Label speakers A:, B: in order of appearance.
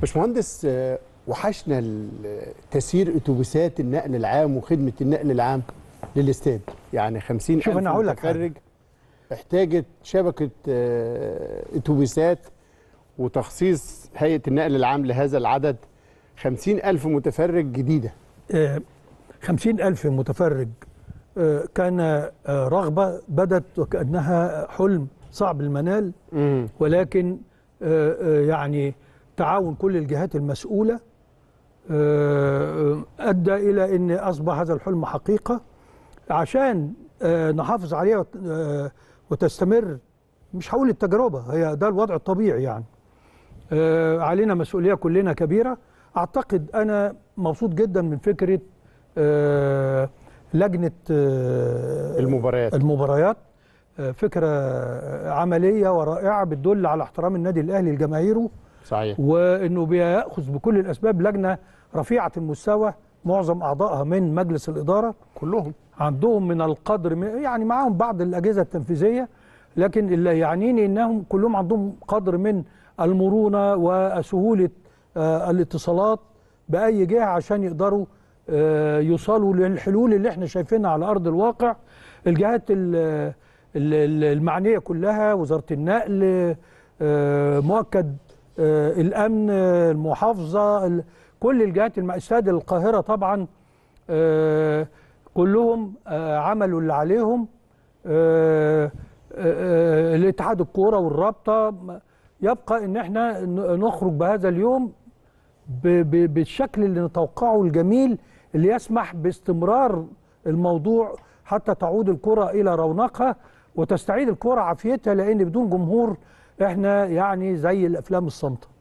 A: باشمهندس آه، وحشنا تسيير اتوبيسات النقل العام وخدمه النقل العام للاستاد يعني 50 شوف انا هقول لك احتاجت شبكه آه، اتوبيسات وتخصيص هيئه النقل العام لهذا العدد 50000 متفرج جديده
B: 50000 آه، متفرج كان رغبه بدت وكانها حلم صعب المنال ولكن يعني تعاون كل الجهات المسؤولة آه، آه، أدى إلى أن أصبح هذا الحلم حقيقة عشان آه، نحافظ عليها وتستمر مش هقول التجربة هي ده الوضع الطبيعي يعني علينا مسؤولية كلنا كبيرة أعتقد أنا مبسوط جدا من فكرة لجنة المباريات المباريات فكرة عملية ورائعة بتدل على احترام النادي الأهلي لجماهيره صحيح وانه بياخذ بكل الاسباب لجنه رفيعه المستوى معظم اعضائها من مجلس الاداره كلهم عندهم من القدر يعني معاهم بعض الاجهزه التنفيذيه لكن اللي يعنيني انهم كلهم عندهم قدر من المرونه وسهوله آه، الاتصالات باي جهه عشان يقدروا آه، يوصلوا للحلول اللي احنا شايفينها على ارض الواقع الجهات المعنيه كلها وزاره النقل آه، مؤكد آه، الامن المحافظه كل الجهات استاد القاهره طبعا آه، كلهم آه، عملوا اللي عليهم الاتحاد الكوره والرابطه يبقى ان احنا نخرج بهذا اليوم بالشكل اللي نتوقعه الجميل اللي يسمح باستمرار الموضوع حتى تعود الكره الى رونقها وتستعيد الكره عافيتها لان بدون جمهور احنا يعني زي الافلام الصامته